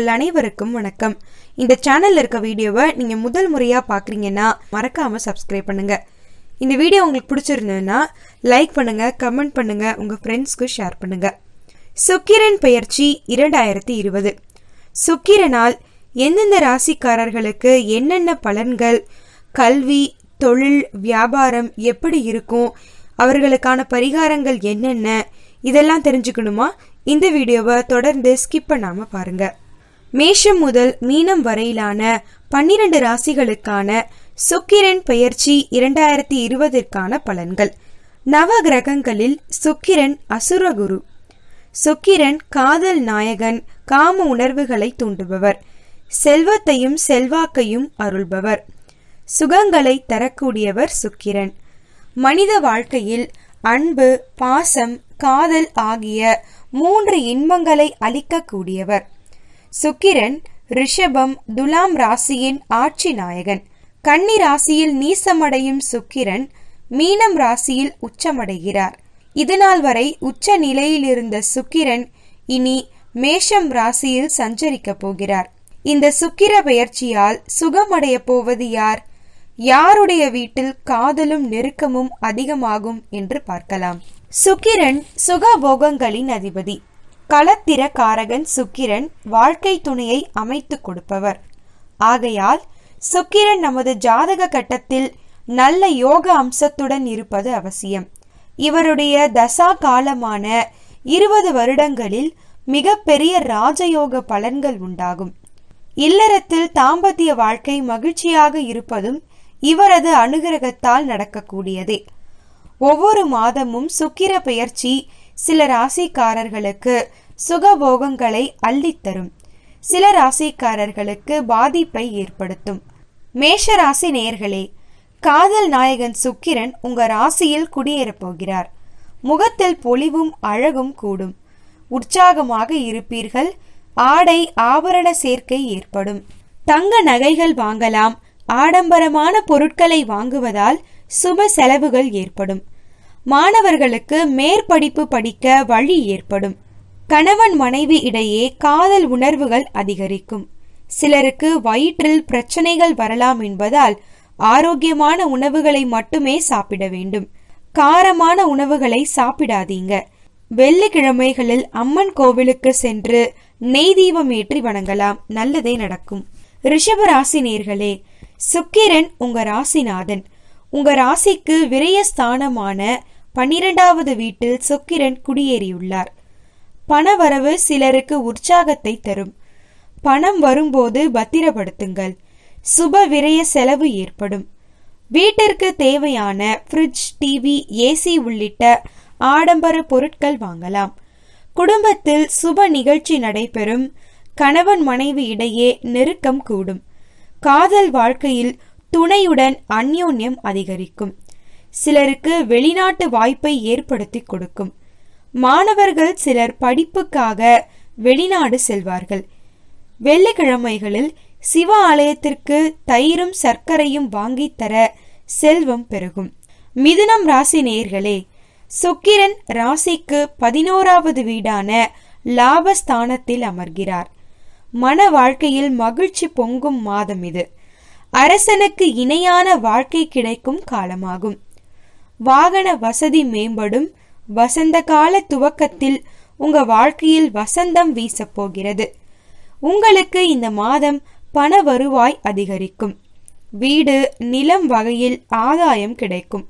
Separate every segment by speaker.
Speaker 1: மக்கள் அனைவருக்கும் வணக்கம் இந்த சேனல்ல இருக்க வீடியோவை நீங்க முதல் முறையா பாக்குறீங்கன்னா மறக்காம சப்ஸ்கிரைப் பண்ணுங்க இந்த வீடியோ உங்களுக்கு பிடிச்சிருந்ததுன்னா லைக் பண்ணுங்க கமெண்ட் பண்ணுங்க உங்க ஃப்ரெண்ட்ஸ்க்கு ஷேர் பண்ணுங்க சுக்கிரன் பயிற்சி இரண்டாயிரத்தி இருபது சுக்கிரனால் எந்தெந்த ராசிக்காரர்களுக்கு என்னென்ன பலன்கள் கல்வி தொழில் வியாபாரம் எப்படி இருக்கும் அவர்களுக்கான பரிகாரங்கள் என்னென்ன இதெல்லாம் தெரிஞ்சுக்கணுமா இந்த வீடியோவை தொடர்ந்து ஸ்கிப் பண்ணாமல் பாருங்கள் மேஷம் முதல் மீனம் வரையிலான பன்னிரண்டு ராசிகளுக்கான சுக்கிரன் பெயர்ச்சி இரண்டாயிரத்தி இருபதற்கான பலன்கள் நவ கிரகங்களில் சுக்கிரன் அசுரகுரு சுக்கிரன் காதல் நாயகன் காம உணர்வுகளை தூண்டுபவர் செல்வத்தையும் செல்வாக்கையும் அருள்பவர் சுகங்களை தரக்கூடியவர் சுக்கிரன் மனித வாழ்க்கையில் அன்பு பாசம் காதல் ஆகிய மூன்று இன்பங்களை அளிக்கக்கூடியவர் சுக்கிரன் ரிஷபம் துலாம் ராசியின் ஆட்சி நாயகன் கன்னி ராசியில் நீசமடையும் சுக்கிரன் மீனம் ராசியில் உச்சமடைகிறார் இதுநாள் வரை உச்ச நிலையில் இருந்த சுக்கிரன் இனி மேஷம் ராசியில் சஞ்சரிக்க போகிறார் இந்த சுக்கிர பெயர்ச்சியால் சுகமடைய போவது யார் யாருடைய வீட்டில் காதலும் நெருக்கமும் அதிகமாகும் என்று பார்க்கலாம் சுக்கிரன் சுகபோகங்களின் அதிபதி களத்திரக்காரகன் சுக்கிரன் வாழ்க்கை துணையை அமைத்து கொடுப்பவர் ஆகையால் சுக்கிரன் நமது ஜாதக கட்டத்தில் நல்ல யோக அம்சத்துடன் இருப்பது அவசியம் இவருடைய தசா காலமான இருபது வருடங்களில் மிகப்பெரிய ராஜயோக பலன்கள் உண்டாகும் இல்லறத்தில் தாம்பத்திய வாழ்க்கை மகிழ்ச்சியாக இருப்பதும் இவரது அனுகிரகத்தால் நடக்கக்கூடியதே ஒவ்வொரு மாதமும் சுக்கிர பெயர்ச்சி சில ராசிக்காரர்களுக்கு சுகபோகங்களை அள்ளித்தரும் சில ராசிக்காரர்களுக்கு பாதிப்பை ஏற்படுத்தும் மேஷ ராசி நேர்களே காதல் நாயகன் சுக்கிரன் உங்க ராசியில் குடியேறப் போகிறார் முகத்தில் பொலிவும் அழகும் கூடும் உற்சாகமாக இருப்பீர்கள் ஆடை ஆபரண சேர்க்கை ஏற்படும் தங்க நகைகள் வாங்கலாம் ஆடம்பரமான பொருட்களை வாங்குவதால் சுப செலவுகள் ஏற்படும் மாணவர்களுக்கு மேற்படிப்பு படிக்க வழி ஏற்படும் கணவன் மனைவி இடையே காதல் உணர்வுகள் அதிகரிக்கும் சிலருக்கு வயிற்றில் பிரச்சனைகள் வரலாம் என்பதால் ஆரோக்கியமான உணவுகளை மட்டுமே சாப்பிட வேண்டும் காரமான உணவுகளை சாப்பிடாதீங்க வெள்ளிக்கிழமைகளில் அம்மன் கோவிலுக்கு சென்று நெய் தீபம் ஏற்றி வணங்கலாம் நல்லதே நடக்கும் ரிஷப ராசி நேர்களே சுக்கிரன் உங்க ராசிநாதன் உங்க ராசிக்கு விரயஸ்தானமான பன்னிரெண்டாவது வீட்டில் சுக்கிரன் குடியேறியுள்ளார் பணவரவு சிலருக்கு உற்சாகத்தை தரும் பணம் வரும்போது பத்திரப்படுத்துங்கள் சுப விரய செலவு ஏற்படும் வீட்டிற்கு தேவையான ஃப்ரிட்ஜ் டிவி ஏசி உள்ளிட்ட ஆடம்பர பொருட்கள் வாங்கலாம் குடும்பத்தில் சுப நிகழ்ச்சி நடைபெறும் கணவன் மனைவி இடையே நெருக்கம் கூடும் காதல் வாழ்க்கையில் துணையுடன் அந்யோன்யம் அதிகரிக்கும் சிலருக்கு வெளிநாட்டு வாய்ப்பை ஏற்படுத்தி கொடுக்கும் மாணவர்கள் சிலர் படிப்புக்காக வெளிநாடு செல்வார்கள் வெள்ளிக்கிழமைகளில் சிவ ஆலயத்திற்கு தயிரும் சர்க்கரையும் வாங்கித்தர செல்வம் பெருகும் மிதுனம் ராசி நேர்களே சுக்கிரன் ராசிக்கு பதினோராவது வீடான லாபஸ்தானத்தில் அமர்கிறார் மன வாழ்க்கையில் மகிழ்ச்சி பொங்கும் மாதம் இது அரசனுக்கு இணையான வாழ்க்கை கிடைக்கும் காலமாகும் வாகன வசதி மேம்படும் வசந்த கால துவக்கத்தில் உங்க வாழ்க்கையில் வசந்தம் வீசப்போகிறது உங்களுக்கு இந்த மாதம் பண வருவாய் அதிகரிக்கும் வீடு நிலம் வகையில் ஆதாயம் கிடைக்கும்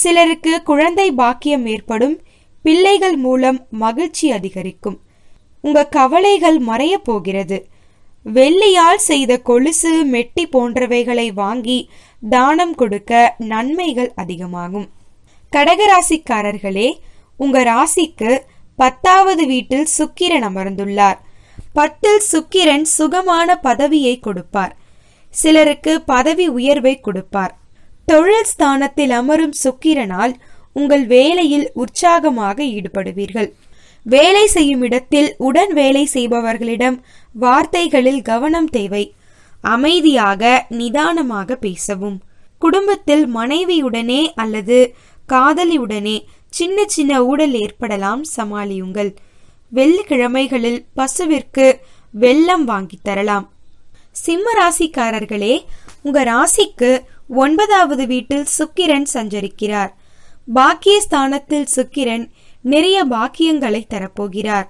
Speaker 1: சிலருக்கு குழந்தை பாக்கியம் ஏற்படும் பிள்ளைகள் மூலம் மகிழ்ச்சி அதிகரிக்கும் உங்க கவலைகள் மறைய போகிறது வெள்ளியால் செய்த கொலுசு மெட்டி போன்றவைகளை வாங்கி தானம் கொடுக்க நன்மைகள் அதிகமாகும் கடகராசிக்காரர்களே உங்க ராசிக்கு பத்தாவது வீட்டில் சுக்கிரன் அமர்ந்துள்ளார் பத்தில் சுக்கிரன் சுகமான பதவியை கொடுப்பார் சிலருக்கு பதவி உயர்வை கொடுப்பார் தொழில் ஸ்தானத்தில் அமரும் சுக்கிரனால் உங்கள் வேலையில் உற்சாகமாக ஈடுபடுவீர்கள் வேலை செய்யும் இடத்தில் உடன் வேலை செய்பவர்களிடம் வார்த்தைகளில் கவனம் தேவை அமைதியாக நிதானமாக பேசவும் குடும்பத்தில் மனைவியுடனே அல்லது காதலியுடனே சின்ன சின்ன ஊடல் ஏற்படலாம் சமாளியுங்கள் வெள்ளிக்கிழமைகளில் பசுவிற்கு வெள்ளம் வாங்கி தரலாம் சிம்ம ராசிக்காரர்களே உங்க ராசிக்கு ஒன்பதாவது வீட்டில் சுக்கிரன் சஞ்சரிக்கிறார் பாக்கிய ஸ்தானத்தில் சுக்கிரன் நிறைய பாக்கியங்களை தரப்போகிறார்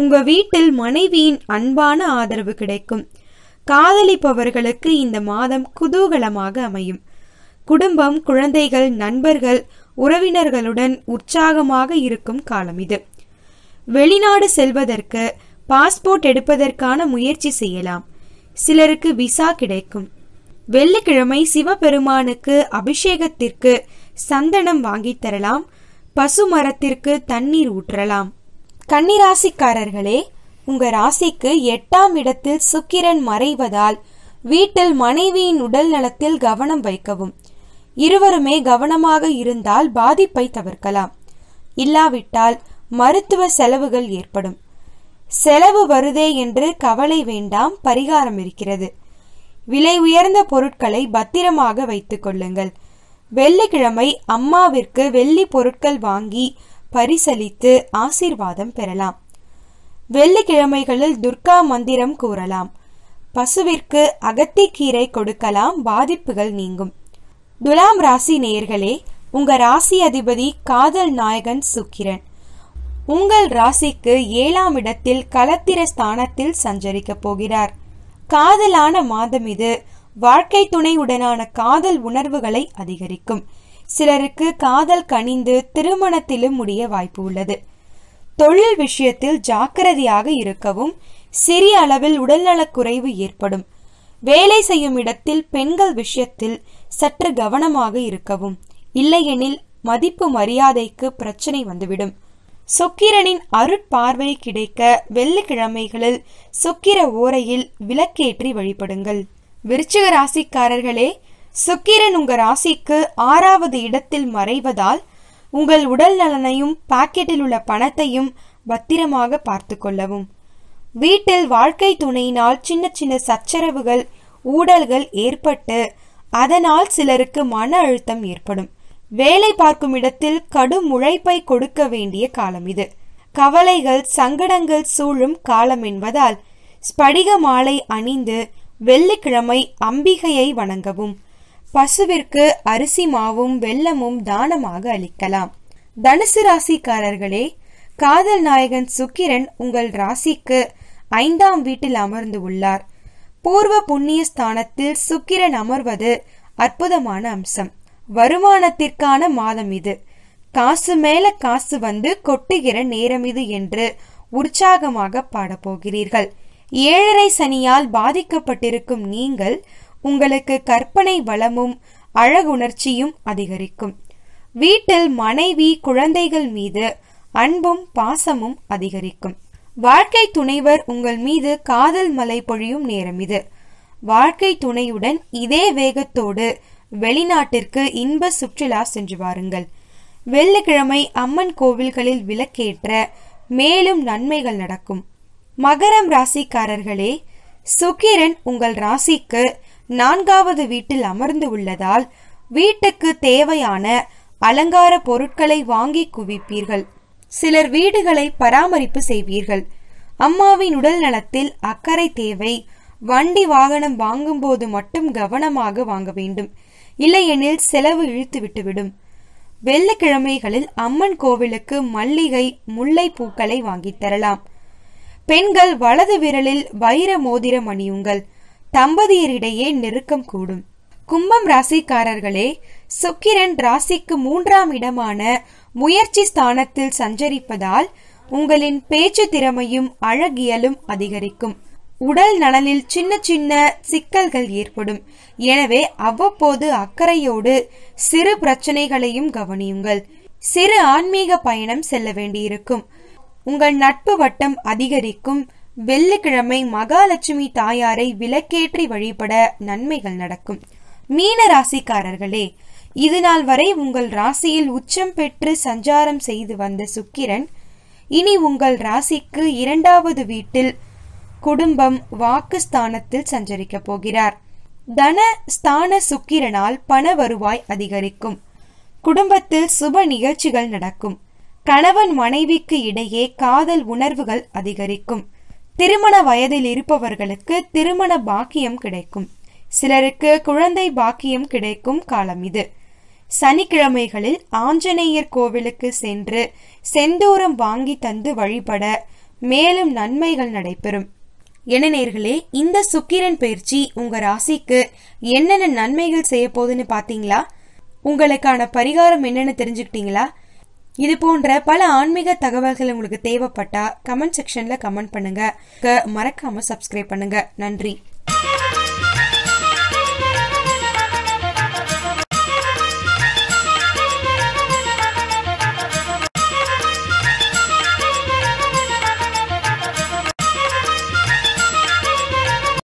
Speaker 1: உங்க வீட்டில் மனைவியின் அன்பான ஆதரவு கிடைக்கும் காதலிப்பவர்களுக்கு இந்த மாதம் குதூகலமாக அமையும் குடும்பம் குழந்தைகள் நண்பர்கள் உறவினர்களுடன் உற்சாகமாக இருக்கும் காலம் இது வெளிநாடு செல்வதற்கு பாஸ்போர்ட் எடுப்பதற்கான முயற்சி செய்யலாம் சிலருக்கு விசா கிடைக்கும் வெள்ளிக்கிழமை சிவபெருமானுக்கு அபிஷேகத்திற்கு சந்தனம் வாங்கி தரலாம் பசு மரத்திற்கு தண்ணீர் ஊற்றலாம் கன்னிராசிக்காரர்களே உங்க ராசிக்கு எட்டாம் இடத்தில் சுக்கிரன் மறைவதால் வீட்டில் மனைவியின் உடல் நலத்தில் கவனம் வைக்கவும் இருவருமே கவனமாக இருந்தால் பாதிப்பை தவிர்க்கலாம் இல்லாவிட்டால் மருத்துவ செலவுகள் ஏற்படும் செலவு வருதே என்று கவலை வேண்டாம் பரிகாரம் இருக்கிறது விலை உயர்ந்த பொருட்களை பத்திரமாக வைத்துக் கொள்ளுங்கள் வெள்ளிக்கிழமை அம்மாவிற்கு வெள்ளி பொருட்கள் வாங்கி பரிசளித்து ஆசீர்வாதம் பெறலாம் வெள்ளிக்கிழமைகளில் துர்கா மந்திரம் கூறலாம் பசுவிற்கு அகத்திக்கீரை கொடுக்கலாம் பாதிப்புகள் நீங்கும் துலாம் ராசி நேயர்களே உங்க ராசி அதிபதி காதல் நாயகன் சுக்கிரன் உங்கள் ராசிக்கு ஏழாம் இடத்தில் கலத்திர ஸ்தானத்தில் சஞ்சரிக்க போகிறார் காதலான மாதம் இது வாழ்க்கை துணையுடனான காதல் உணர்வுகளை அதிகரிக்கும் சிலருக்கு காதல் கனிந்து திருமணத்திலும் முடிய வாய்ப்பு உள்ளது தொழில் விஷயத்தில் ஜாக்கிரதையாக இருக்கவும் சிறிய அளவில் உடல்நலக்குறைவு ஏற்படும் வேலை செய்யும் இடத்தில் பெண்கள் விஷயத்தில் சற்று கவனமாக இருக்கவும் இல்லையெனில் மதிப்பு மரியாதைக்கு பிரச்சனை வந்துவிடும் சொக்கிரனின் அருட்பார்வை கிடைக்க வெள்ளிக்கிழமைகளில் சொக்கிர ஓரையில் விளக்கேற்றி வழிபடுங்கள் விருச்சிக ராசிக்காரர்களே சுக்கிரன் உங்க ராசிக்கு ஆறாவது இடத்தில் மறைவதால் உங்கள் உடல் நலனையும் பாக்கெட்டில் உள்ள பணத்தையும் பத்திரமாக பார்த்து கொள்ளவும் வீட்டில் வாழ்க்கை துணையினால் சின்ன சின்ன சச்சரவுகள் ஊடல்கள் ஏற்பட்டு அதனால் சிலருக்கு மன அழுத்தம் ஏற்படும் வேலை பார்க்கும் இடத்தில் கடும் உழைப்பை கொடுக்க வேண்டிய காலம் இது கவலைகள் சங்கடங்கள் சூழும் காலம் என்பதால் ஸ்படிக மாலை அணிந்து வெள்ளிக்கிழமை அம்பிகையை வணங்கவும் பசுவிற்கு அரிசி மாவும் வெள்ளமும் தானமாக அளிக்கலாம் தனுசு ராசிக்காரர்களே காதல் நாயகன் சுக்கிரன் உங்கள் ராசிக்கு ஐந்தாம் வீட்டில் அமர்ந்து உள்ளார் பூர்வ புண்ணிய ஸ்தானத்தில் சுக்கிரன் அமர்வது அற்புதமான அம்சம் வருமானத்திற்கான மாதம் இது காசு மேல காசு வந்து கொட்டுகிற நேரம் இது என்று உற்சாகமாக பாடப்போகிறீர்கள் ஏழரை சனியால் பாதிக்கப்பட்டிருக்கும் நீங்கள் உங்களுக்கு கற்பனை வளமும் அழகுணர்ச்சியும் அதிகரிக்கும் வீட்டில் மனைவி குழந்தைகள் மீது அன்பும் பாசமும் அதிகரிக்கும் வாழ்க்கை துணைவர் உங்கள் மீது காதல் மலை பொழியும் நேரம் இது வாழ்க்கை துணையுடன் இதே வேகத்தோடு வெளிநாட்டிற்கு இன்ப சுற்றுலா சென்று வாருங்கள் வெள்ளிக்கிழமை அம்மன் கோவில்களில் விளக்கேற்ற மேலும் நன்மைகள் நடக்கும் மகரம் ராசிக்காரர்களே சுக்கிரன் உங்கள் ராசிக்கு நான்காவது வீட்டில் அமர்ந்து உள்ளதால் வீட்டுக்கு தேவையான அலங்கார பொருட்களை வாங்கி குவிப்பீர்கள் சிலர் வீடுகளை பராமரிப்பு செய்வீர்கள் அம்மாவின் உடல் நலத்தில் அக்கறை தேவை வண்டி வாகனம் வாங்கும்போது மட்டும் கவனமாக வாங்க வேண்டும் இல்லையெனில் செலவு இழுத்து விட்டுவிடும் வெள்ளிக்கிழமைகளில் அம்மன் கோவிலுக்கு மல்லிகை முல்லை பூக்களை வாங்கித் தரலாம் பெண்கள் வலது விரலில் வைர மோதிரம் அணியுங்கள் தம்பதியரிடையே நெருக்கம் கூடும் கும்பம் ராசிக்காரர்களே சுக்கிரன் ராசிக்கு மூன்றாம் இடமான முயற்சி ஸ்தானத்தில் சஞ்சரிப்பதால் உங்களின் பேச்சு திறமையும் அழகியலும் அதிகரிக்கும் உடல் நலனில் சின்ன சின்ன சிக்கல்கள் ஏற்படும் எனவே அவ்வப்போது அக்கறையோடு சிறு பிரச்சனைகளையும் கவனியுங்கள் சிறு ஆன்மீக பயணம் செல்ல வேண்டியிருக்கும் உங்கள் நட்பு வட்டம் அதிகரிக்கும் வெள்ளிக்கிழமை மகாலட்சுமி தாயாரை விலக்கேற்றி வழிபட நன்மைகள் நடக்கும் மீன ராசிக்காரர்களே இது நாள் வரை உங்கள் ராசியில் உச்சம் பெற்று சஞ்சாரம் செய்து வந்த சுக்கிரன் இனி உங்கள் ராசிக்கு இரண்டாவது வீட்டில் குடும்பம் வாக்கு ஸ்தானத்தில் சஞ்சரிக்க போகிறார் தன ஸ்தான சுக்கிரனால் பண வருவாய் அதிகரிக்கும் குடும்பத்தில் சுப நிகழ்ச்சிகள் நடக்கும் கணவன் மனைவிக்கு இடையே காதல் உணர்வுகள் அதிகரிக்கும் திருமண வயதில் இருப்பவர்களுக்கு திருமண பாக்கியம் கிடைக்கும் சிலருக்கு குழந்தை பாக்கியம் கிடைக்கும் காலம் இது சனிக்கிழமைகளில் ஆஞ்சநேயர் கோவிலுக்கு சென்று செந்தூரம் வாங்கி தந்து வழிபட மேலும் நன்மைகள் நடைபெறும் என நேர்களே இந்த சுக்கிரன் பயிற்சி உங்க ராசிக்கு என்னென்ன நன்மைகள் செய்ய போகுதுன்னு பாத்தீங்களா உங்களுக்கான பரிகாரம் என்னன்னு தெரிஞ்சுக்கிட்டீங்களா இது போன்ற பல ஆன்மீக தகவல்கள் உங்களுக்கு தேவைப்பட்டா கமெண்ட் செக்ஷன்ல கமெண்ட் பண்ணுங்க மறக்காம சப்ஸ்கிரைப் பண்ணுங்க நன்றி